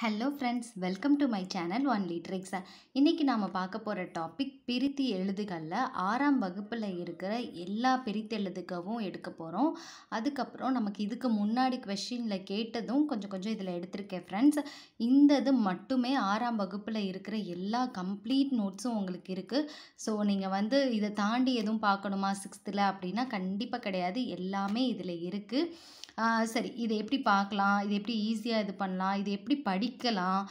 hello friends welcome to my channel one லீட்ரு exam இன்றைக்கி நாம் பார்க்க போகிற டாபிக் பிரித்தி எழுதுகளில் ஆறாம் வகுப்பில் இருக்கிற எல்லா பிரித்தி எழுதுகவும் எடுக்க போகிறோம் அதுக்கப்புறம் நமக்கு இதுக்கு முன்னாடி கொஷினில் கேட்டதும் கொஞ்சம் கொஞ்சம் இதில் எடுத்திருக்கேன் ஃப்ரெண்ட்ஸ் இந்த இது மட்டுமே ஆறாம் வகுப்பில் இருக்கிற எல்லா கம்ப்ளீட் நோட்ஸும் உங்களுக்கு இருக்குது ஸோ நீங்கள் வந்து இதை தாண்டி எதுவும் பார்க்கணுமா சிக்ஸ்த்தில் அப்படின்னா கண்டிப்பாக கிடையாது எல்லாமே இதில் இருக்குது சரி இதை எப்படி பார்க்கலாம் இது எப்படி ஈஸியாக இது பண்ணலாம் இது எப்படி படிக்கலாம்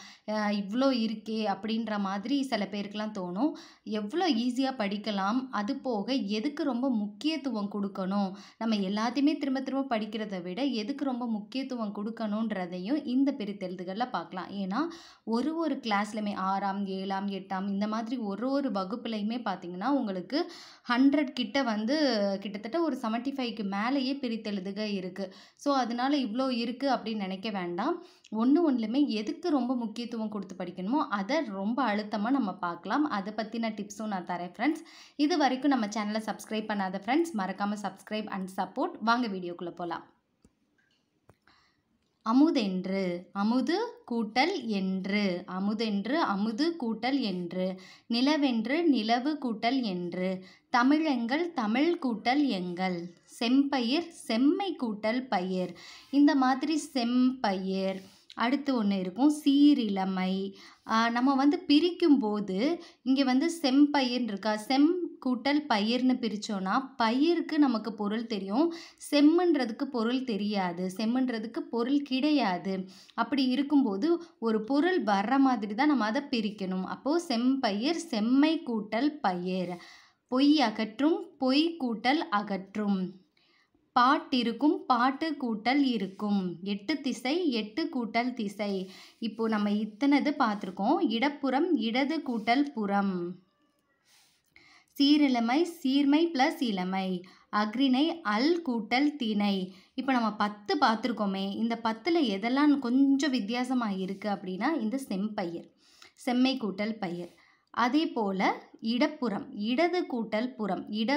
இவ்வளோ இருக்கே அப்படின்ற மாதிரி சில பேருக்கெலாம் தோணும் எவ்வளோ ஈஸியாக படிக்கலாம் அது போக எதுக்கு ரொம்ப முக்கியத்துவம் கொடுக்கணும் நம்ம எல்லாத்தையுமே திரும்ப திரும்ப படிக்கிறத விட எதுக்கு ரொம்ப முக்கியத்துவம் கொடுக்கணுன்றதையும் இந்த பிரித்தெழுதுகளில் பார்க்கலாம் ஏன்னா ஒரு ஒரு கிளாஸ்லையுமே ஆறாம் ஏழாம் எட்டாம் இந்த மாதிரி ஒரு ஒரு வகுப்புலையுமே பார்த்திங்கன்னா உங்களுக்கு ஹண்ட்ரட் கிட்ட வந்து கிட்டத்தட்ட ஒரு செவன்ட்டி ஃபைவ்க்கு மேலேயே பிரித்தெழுதுக இருக்குது ஸோ அதனால் இவ்வளோ இருக்குது அப்படின்னு நினைக்க வேண்டாம் ஒன்று ஒன்றுமே எதுக்கு ரொம்ப முக்கியத்துவம் கொடுத்து படிக்கணுமோ அதை ரொம்ப அழுத்தமாக நம்ம பார்க்கலாம் அதை பற்றின டிப்ஸும் நான் தரேன் ஃப்ரெண்ட்ஸ் இது வரைக்கும் நம்ம சேனலை சப்ஸ்கிரைப் பண்ணாத ஃப்ரெண்ட்ஸ் மறக்காமல் சப்ஸ்கிரைப் அண்ட் சப்போர்ட் வாங்க வீடியோக்குள்ளே போகலாம் அமுதென்று அமுது கூட்டல் என்று அமுதென்று அமுது கூட்டல் என்று நிலவென்று நிலவு கூட்டல் என்று தமிழெங்கள் தமிழ் கூட்டல் எங்கள் செம்பயிர் செம்மை கூட்டல் பயிர் இந்த மாதிரி செம்பயிர் அடுத்து ஒன்று இருக்கும் சீரிழமை நம்ம வந்து பிரிக்கும் போது இங்கே வந்து செம்பயிர் இருக்கா செம் கூட்டல் பயிர்னு பிரித்தோன்னா பயிருக்கு நமக்கு பொருள் தெரியும் செம்முன்றதுக்கு பொருள் தெரியாது செம்முன்றதுக்கு பொருள் கிடையாது அப்படி இருக்கும்போது ஒரு பொருள் வர்ற மாதிரி தான் நம்ம அதை பிரிக்கணும் அப்போது செம்பயிர் செம்மை கூட்டல் பயிர் பொய் அகற்றும் பொய் கூட்டல் அகற்றும் பாட்டிருக்கும் பாட்டு கூட்டல் இருக்கும் எட்டு திசை எட்டு கூட்டல் திசை இப்போது நம்ம இத்தனை இது பார்த்துருக்கோம் இடப்புறம் இடது கூட்டல் புறம் சீரிழமை சீர்மை ப்ளஸ் இளமை அக்ரிணை அல் கூட்டல் திணை இப்போ நம்ம பத்து பார்த்துருக்கோமே இந்த பத்தில் எதெல்லாம் கொஞ்சம் வித்தியாசமாக இருக்குது அப்படின்னா இந்த செம்பயிர் செம்மை கூட்டல் பயிர் அதே போல் இடப்புறம் இடது கூட்டல் புறம் இட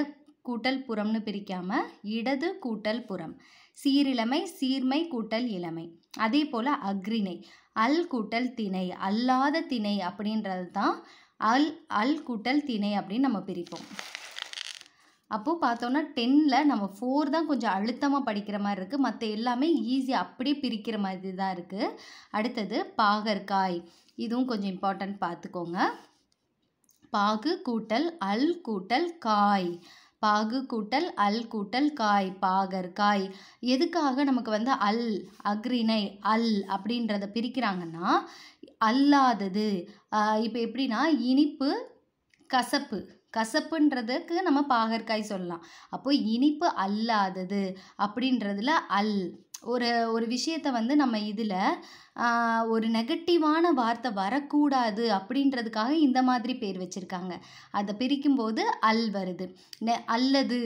கூட்டல் புறம்னு பிரிக்காமல் இடது கூட்டல் புறம் சீரிழமை சீர்மை கூட்டல் இளமை அதே போல் அக்ரிணை அல் கூட்டல் திணை அல்லாத திணை அப்படின்றது தான் அல் அல் கூட்டல் திணை அப்படின்னு நம்ம பிரிப்போம் அப்போது பார்த்தோன்னா டென்னில் நம்ம ஃபோர் தான் கொஞ்சம் அழுத்தமாக படிக்கிற மாதிரி இருக்குது மற்ற எல்லாமே ஈஸியாக அப்படியே பிரிக்கிற மாதிரி தான் இருக்குது அடுத்தது பாகற்காய் இதுவும் கொஞ்சம் இம்பார்ட்டன்ட் பார்த்துக்கோங்க பாகு கூட்டல் அல் கூட்டல் காய் பாகு கூட்டல் அல் கூட்டல் காய் பாகற்காய் எதுக்காக நமக்கு வந்து அல் அக்ரிணை அல் அப்படின்றத பிரிக்கிறாங்கன்னா அல்லாதது இப்போ எப்படின்னா இனிப்பு கசப்பு கசப்புன்றதுக்கு நம்ம பாகற்காய் சொல்லலாம் அப்போது இனிப்பு அல்லாதது அப்படின்றதுல அல் ஒரு ஒரு விஷயத்தை வந்து நம்ம இதில் ஒரு நெகட்டிவான வார்த்தை வரக்கூடாது அப்படின்றதுக்காக இந்த மாதிரி பேர் வச்சுருக்காங்க அதை பிரிக்கும்போது அல் வருது நெ அல்லது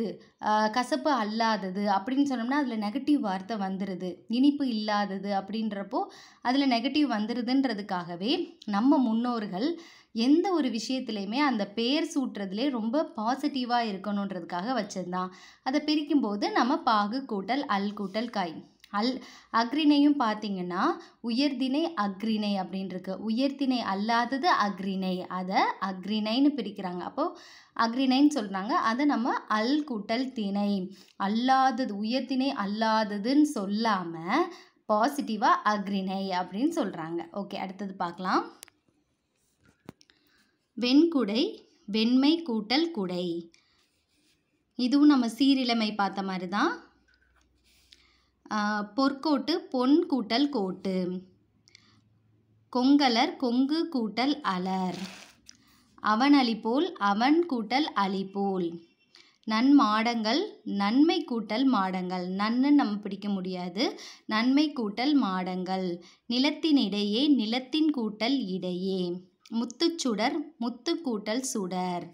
கசப்பு அல்லாதது அப்படின்னு சொன்னோம்னா அதில் நெகட்டிவ் வார்த்தை வந்துடுது இனிப்பு இல்லாதது அப்படின்றப்போ அதில் நெகட்டிவ் வந்துடுதுன்றதுக்காகவே நம்ம முன்னோர்கள் எந்த ஒரு விஷயத்துலையுமே அந்த பெயர் சூட்டுறதுலே ரொம்ப பாசிட்டிவாக இருக்கணுன்றதுக்காக வச்சுருந்தான் அதை பிரிக்கும் போது நம்ம பாகு கூட்டல் அல் கூட்டல் காய் அல் அக்ரிணையும் பார்த்தீங்கன்னா உயர்தினை அக்ரிணை இருக்கு உயர்தினை அல்லாதது அக்ரிணை அதை அக்ரிணைன்னு பிரிக்கிறாங்க அப்போது அக்ரிணைன்னு சொல்கிறாங்க அதை நம்ம அல் கூட்டல் திணை அல்லாதது உயர்தினை அல்லாததுன்னு சொல்லாமல் பாசிட்டிவாக அக்ரிணை அப்படின்னு சொல்கிறாங்க ஓகே அடுத்தது பார்க்கலாம் வெண்குடை வெண்மை கூட்டல் குடை இதுவும் நம்ம சீரிழமை பார்த்த மாதிரி தான் பொற்கோட்டு பொன் கூட்டல் கோட்டு கொங்கலர் கொங்கு கூட்டல் அலர் அவன் அழிப்போல் அவன் கூட்டல் அழிப்போல் நன்மாடங்கள் நன்மை கூட்டல் மாடங்கள் நன்னு நம்ம பிடிக்க முடியாது நன்மை கூட்டல் மாடங்கள் நிலத்தினிடையே நிலத்தின் கூட்டல் இடையே முத்துச்சுடர் முத்து கூட்டல் சுடர்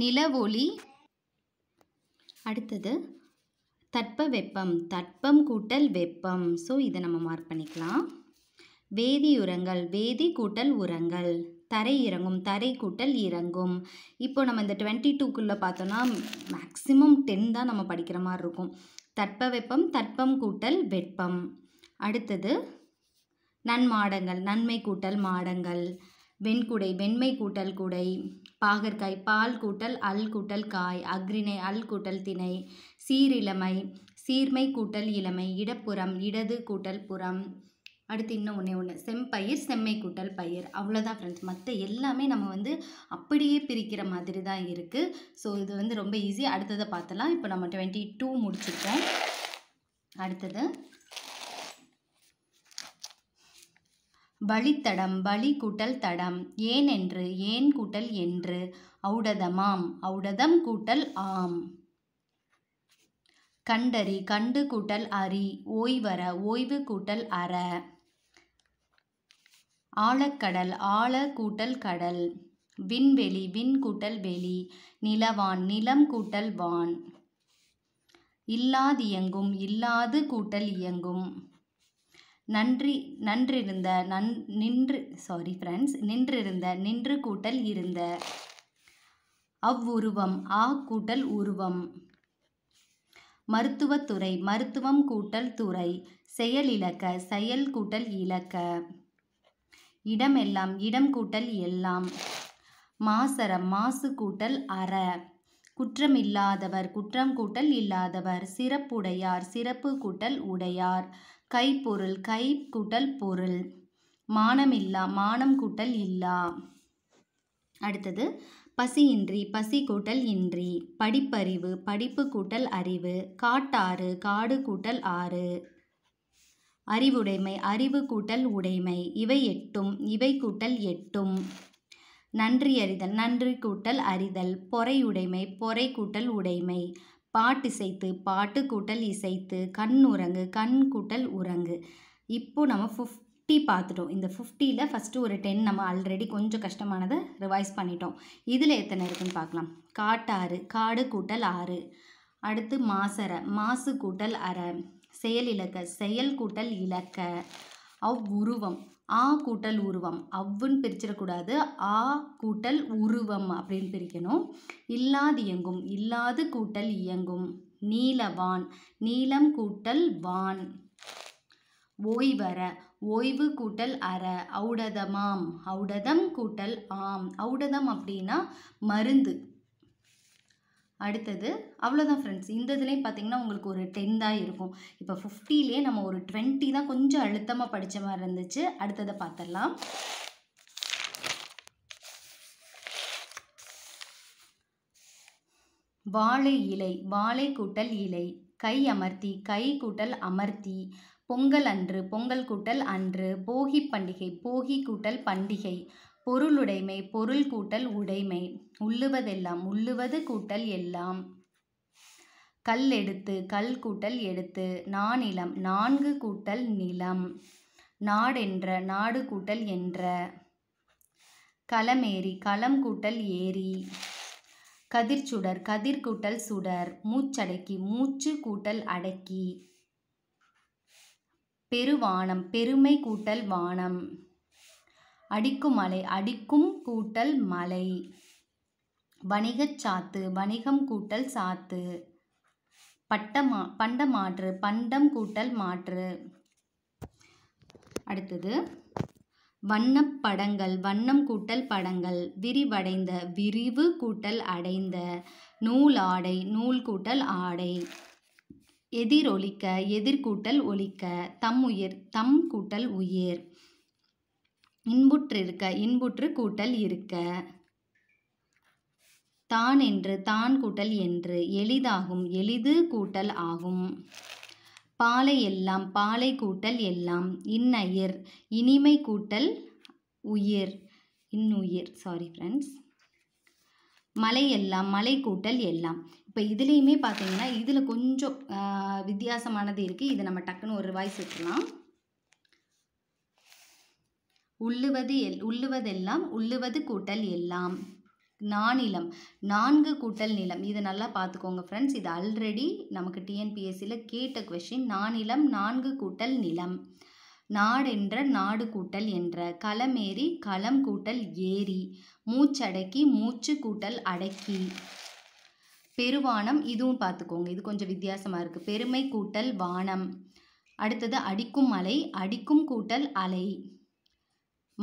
நிலவொளி அடுத்தது தட்ப வெப்பம் தட்பம் கூட்டல் வெப்பம் ஸோ இதை நம்ம மார்க் பண்ணிக்கலாம் வேதி உரங்கள் வேதி கூட்டல் உரங்கள் தரை இறங்கும் தரை கூட்டல் இறங்கும் இப்போ நம்ம இந்த டுவெண்ட்டி டூக்குள்ளே பார்த்தோன்னா மேக்ஸிமம் டென் தான் நம்ம படிக்கிற மாதிரி இருக்கும் தட்ப வெப்பம் தட்பம் கூட்டல் வெப்பம் அடுத்தது நன்மாடங்கள் நன்மை கூட்டல் மாடங்கள் வெண்குடை வெண்மை கூட்டல் குடை பாகற்காய் பால் கூட்டல் அல் கூட்டல் காய் அக்ரிணை அல் கூட்டல் திணை சீரிழமை சீர்மை கூட்டல் இளமை இடப்புறம் இடது கூட்டல் புறம் அடுத்து இன்னும் ஒன்று ஒன்று செம்பயிர் செம்மை கூட்டல் பயிர் அவ்வளோதான் ஃப்ரெண்ட்ஸ் மற்ற எல்லாமே நம்ம வந்து அப்படியே பிரிக்கிற மாதிரி தான் இருக்குது ஸோ இது வந்து ரொம்ப ஈஸி அடுத்ததை பார்த்தலாம் இப்போ நம்ம டுவெண்ட்டி டூ முடிச்சிருக்கோம் அடுத்தது பலித்தடம் பலி கூட்டல் தடம் ஏனென்று ஏன் கூட்டல் என்று ஔடதமாம் ஔடதம் கூட்டல் ஆம் கண்டறி கண்டு கூட்டல் அரி ஓய்வர ஓய்வு கூட்டல் அற ஆழக்கடல் ஆழ கூட்டல் கடல் விண்வெளி விண் கூட்டல் வெளி நிலவான் நிலம் கூட்டல் வான் இல்லாதியங்கும் இல்லாது கூட்டல் இயங்கும் நன்றி நன்றிருந்த நன் நின்று சாரி ஃப்ரெண்ட்ஸ் நின்றிருந்த நின்று கூட்டல் இருந்த அவ்வுருவம் ஆ கூட்டல் உருவம் மருத்துவத்துறை மருத்துவம் கூட்டல் துறை செயல் செயல் கூட்டல் இலக்க இடமெல்லாம் இடம் கூட்டல் எல்லாம் மாசரம் மாசு கூட்டல் அற குற்றம் இல்லாதவர் குற்றம் கூட்டல் இல்லாதவர் சிறப்புடையார் சிறப்பு கூட்டல் உடையார் கைப்பொருள் கை கூட்டல் பொருள் மானம் இல்லா மானம் கூட்டல் இல்லா அடுத்தது பசியின்றி பசி கூட்டல் இன்றி படிப்பறிவு படிப்பு கூட்டல் அறிவு காட்டாறு காடு கூட்டல் ஆறு அறிவுடைமை அறிவு கூட்டல் உடைமை இவை எட்டும் இவை கூட்டல் எட்டும் நன்றியறிதல் நன்றி கூட்டல் அறிதல் பொறையுடைமை பொறை கூட்டல் உடைமை பாட்டு இசைத்து பாட்டு கூட்டல் இசைத்து கண் உறங்கு கண் கூட்டல் உறங்கு இப்போது நம்ம ஃபிஃப்டி பார்த்துட்டோம் இந்த ஃபிஃப்டியில் ஃபஸ்ட்டு ஒரு டென் நம்ம ஆல்ரெடி கொஞ்சம் கஷ்டமானதை ரிவைஸ் பண்ணிட்டோம் இதில் எத்தனை இருக்குன்னு பார்க்கலாம் காட்டாறு காடு கூட்டல் ஆறு அடுத்து மாசரை மாசு கூட்டல் அற செயல் இலக்க செயல் கூட்டல் இலக்க அவ் உருவம் ஆ கூட்டல் உருவம் அவ்வுன்னு பிரிச்சிடக்கூடாது ஆ கூட்டல் உருவம் அப்படின்னு பிரிக்கணும் இல்லாது இயங்கும் இல்லாது கூட்டல் இயங்கும் நீலவான் நீலம் கூட்டல் வான் ஓய்வர ஓய்வு கூட்டல் அற ஔடதமாம் ஔடதம் கூட்டல் ஆம் ஔடதம் அப்படின்னா மருந்து அடுத்தது அவ்வளோதான் ஃப்ரெண்ட்ஸ் இந்த இதுலேயும் பார்த்தீங்கன்னா உங்களுக்கு ஒரு டென் தான் இருக்கும் இப்போ ஃபிஃப்டிலே நம்ம ஒரு டுவெண்ட்டி தான் கொஞ்சம் அழுத்தமாக படித்த மாதிரி இருந்துச்சு அடுத்ததை பார்த்துடலாம் வாழை இலை வாழை கூட்டல் இலை கை அமர்த்தி கை கூட்டல் அமர்த்தி பொங்கல் அன்று பொங்கல் கூட்டல் அன்று போகி பண்டிகை போகி கூட்டல் பண்டிகை பொருளுடைமை பொருள் கூட்டல் உடைமை உள்ளுவதெல்லாம் உள்ளுவது கூட்டல் எல்லாம் கல் எடுத்து கல் கூட்டல் எடுத்து நானிலம் நான்கு கூட்டல் நிலம் நாடென்ற நாடு கூட்டல் என்ற களமேரி களம் கூட்டல் ஏரி கதிர்ச்சுடர் கதிர் கூட்டல் சுடர் மூச்சடக்கி மூச்சு கூட்டல் அடக்கி பெருவானம் பெருமை கூட்டல் வானம் அடிக்கும் மலை அடிக்கும் கூட்டல் மலை வணிகச் சாத்து வணிகம் கூட்டல் சாத்து பட்டமா மாற்று பண்டம் கூட்டல் மாற்று அடுத்தது படங்கள் வண்ணம் கூட்டல் படங்கள் விரிவடைந்த விரிவு கூட்டல் அடைந்த நூலாடை நூல் கூட்டல் ஆடை எதிரொலிக்க எதிர்கூட்டல் ஒலிக்க தம் உயிர் தம் கூட்டல் உயிர் இன்புற்று இருக்க இன்புற்று கூட்டல் இருக்க தான் என்று தான் கூட்டல் என்று எளிதாகும் எளிது கூட்டல் ஆகும் பாலை எல்லாம் பாலை கூட்டல் எல்லாம் இன்னயிர் இனிமை கூட்டல் உயிர் இன்னுயிர் சாரி ஃப்ரெண்ட்ஸ் மலை எல்லாம் மலை கூட்டல் எல்லாம் இப்போ இதுலேயுமே பார்த்தீங்கன்னா இதில் கொஞ்சம் வித்தியாசமானது இருக்குது இதை நம்ம டக்குன்னு ஒரு ரிவைஸ் வச்சுக்கலாம் உள்ளுவது எல் உள்ளுவதெல்லாம் உள்ளுவது கூட்டல் எல்லாம் நானிலம் நான்கு கூட்டல் நிலம் இதை நல்லா பார்த்துக்கோங்க ஃப்ரெண்ட்ஸ் இது ஆல்ரெடி நமக்கு டிஎன்பிஎஸ்சியில் கேட்ட கொஷின் நானிலம் நான்கு கூட்டல் நிலம் நாடென்ற நாடு கூட்டல் என்ற களமேறி களம் கூட்டல் ஏரி மூச்சடக்கி மூச்சு கூட்டல் அடக்கி பெருவானம் இதுவும் பார்த்துக்கோங்க இது கொஞ்சம் வித்தியாசமாக இருக்குது பெருமை கூட்டல் வானம் அடுத்தது அடிக்கும் மலை அடிக்கும் கூட்டல் அலை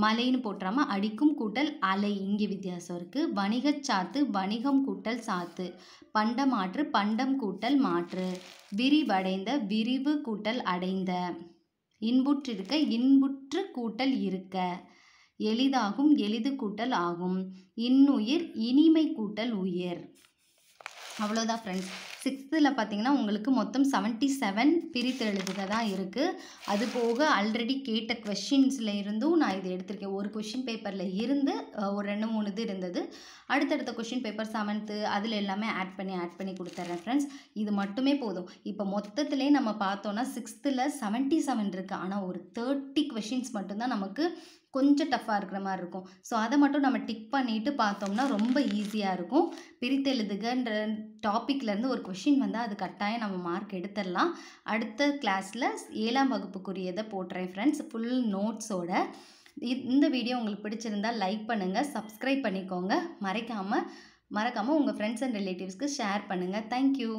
மலைன்னு போட்டுறாம அடிக்கும் கூட்டல் அலை இங்கே வித்தியாசம் இருக்குது வணிகச் சாத்து வணிகம் கூட்டல் சாத்து பண்டமாற்று பண்டம் கூட்டல் மாற்று விரிவடைந்த விரிவு கூட்டல் அடைந்த இன்புற்றிருக்க இன்புற்று கூட்டல் இருக்க எளிதாகும் எளிது கூட்டல் ஆகும் இன்னுயிர் இனிமை கூட்டல் உயர் அவ்வளோதான் ஃப்ரெண்ட்ஸ் சிக்ஸ்த்தில் பார்த்தீங்கன்னா உங்களுக்கு மொத்தம் செவன்ட்டி செவன் பிரித்து எழுதுக தான் இருக்குது அது போக ஆல்ரெடி கேட்ட கொஷின்ஸில் இருந்தும் நான் இது எடுத்திருக்கேன் ஒரு கொஷின் பேப்பரில் இருந்து ஒரு ரெண்டு மூணு இது இருந்தது அடுத்தடுத்த கொஷின் பேப்பர் செவன்த்து அதில் எல்லாமே ஆட் பண்ணி ஆட் பண்ணி கொடுத்துட்றேன் ஃப்ரெண்ட்ஸ் இது மட்டுமே போதும் இப்போ மொத்தத்திலே நம்ம பார்த்தோன்னா சிக்ஸ்த்தில் செவன்ட்டி செவன் இருக்குது ஆனால் ஒரு தேர்ட்டி கொஷின்ஸ் மட்டும்தான் நமக்கு கொஞ்சம் டஃப்பாக இருக்கிற மாதிரி இருக்கும் ஸோ அதை மட்டும் நம்ம டிக் பண்ணிவிட்டு பார்த்தோம்னா ரொம்ப ஈஸியாக இருக்கும் பிரித்தெழுதுகன்ற டாப்பிக்லேருந்து ஒரு கொஷின் வந்தால் அது கட்டாயம் நம்ம மார்க் எடுத்துடலாம் அடுத்த கிளாஸில் ஏழாம் வகுப்புக்குரியதை போட்டுறேன் ஃப்ரெண்ட்ஸ் ஃபுல் நோட்ஸோட இந்த வீடியோ உங்களுக்கு பிடிச்சிருந்தால் லைக் பண்ணுங்கள் சப்ஸ்கிரைப் பண்ணிக்கோங்க மறைக்காமல் மறக்காமல் உங்கள் ஃப்ரெண்ட்ஸ் அண்ட் ரிலேட்டிவ்ஸ்க்கு ஷேர் பண்ணுங்கள் தேங்க்யூ